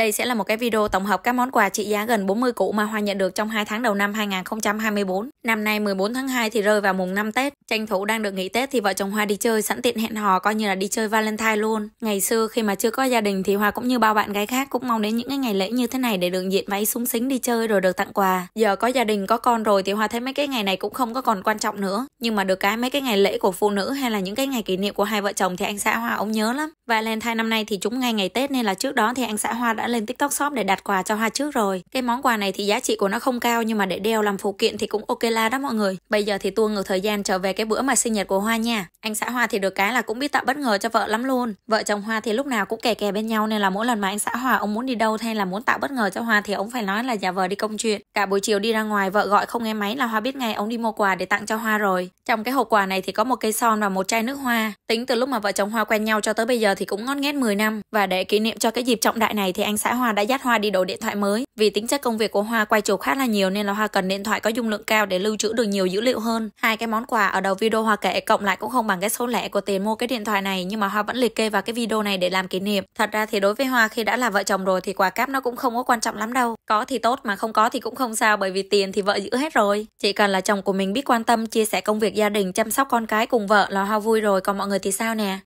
Đây sẽ là một cái video tổng hợp các món quà trị giá gần 40 củ mà Hoa nhận được trong 2 tháng đầu năm 2024. Năm nay 14 tháng 2 thì rơi vào mùng 5 Tết. Tranh thủ đang được nghỉ Tết thì vợ chồng Hoa đi chơi sẵn tiện hẹn hò coi như là đi chơi Valentine luôn. Ngày xưa khi mà chưa có gia đình thì Hoa cũng như bao bạn gái khác cũng mong đến những cái ngày lễ như thế này để được diện váy súng xính đi chơi rồi được tặng quà. Giờ có gia đình có con rồi thì Hoa thấy mấy cái ngày này cũng không có còn quan trọng nữa. Nhưng mà được cái mấy cái ngày lễ của phụ nữ hay là những cái ngày kỷ niệm của hai vợ chồng thì anh xã Hoa ông nhớ lắm. Valentine năm nay thì chúng ngay ngày Tết nên là trước đó thì anh xã Hoa đã lên tiktok shop để đặt quà cho hoa trước rồi cái món quà này thì giá trị của nó không cao nhưng mà để đeo làm phụ kiện thì cũng ok la đó mọi người bây giờ thì tua ngược thời gian trở về cái bữa mà sinh nhật của hoa nha anh xã hoa thì được cái là cũng biết tạo bất ngờ cho vợ lắm luôn vợ chồng hoa thì lúc nào cũng kè kè bên nhau nên là mỗi lần mà anh xã hoa ông muốn đi đâu hay là muốn tạo bất ngờ cho hoa thì ông phải nói là nhà dạ vợ đi công chuyện cả buổi chiều đi ra ngoài vợ gọi không nghe máy là hoa biết ngay ông đi mua quà để tặng cho hoa rồi trong cái hộp quà này thì có một cây son và một chai nước hoa tính từ lúc mà vợ chồng hoa quen nhau cho tới bây giờ thì cũng ngót nghét 10 năm và để kỷ niệm cho cái dịp trọng đại này thì anh xã Hòa đã dắt Hoa đi đổi điện thoại mới. Vì tính chất công việc của Hoa quay chụp khá là nhiều nên là Hoa cần điện thoại có dung lượng cao để lưu trữ được nhiều dữ liệu hơn. Hai cái món quà ở đầu video Hoa kể cộng lại cũng không bằng cái số lẻ của tiền mua cái điện thoại này nhưng mà Hoa vẫn liệt kê vào cái video này để làm kỷ niệm. Thật ra thì đối với Hoa khi đã là vợ chồng rồi thì quà cáp nó cũng không có quan trọng lắm đâu. Có thì tốt mà không có thì cũng không sao bởi vì tiền thì vợ giữ hết rồi. Chỉ cần là chồng của mình biết quan tâm chia sẻ công việc gia đình chăm sóc con cái cùng vợ là Hoa vui rồi còn mọi người thì sao nè.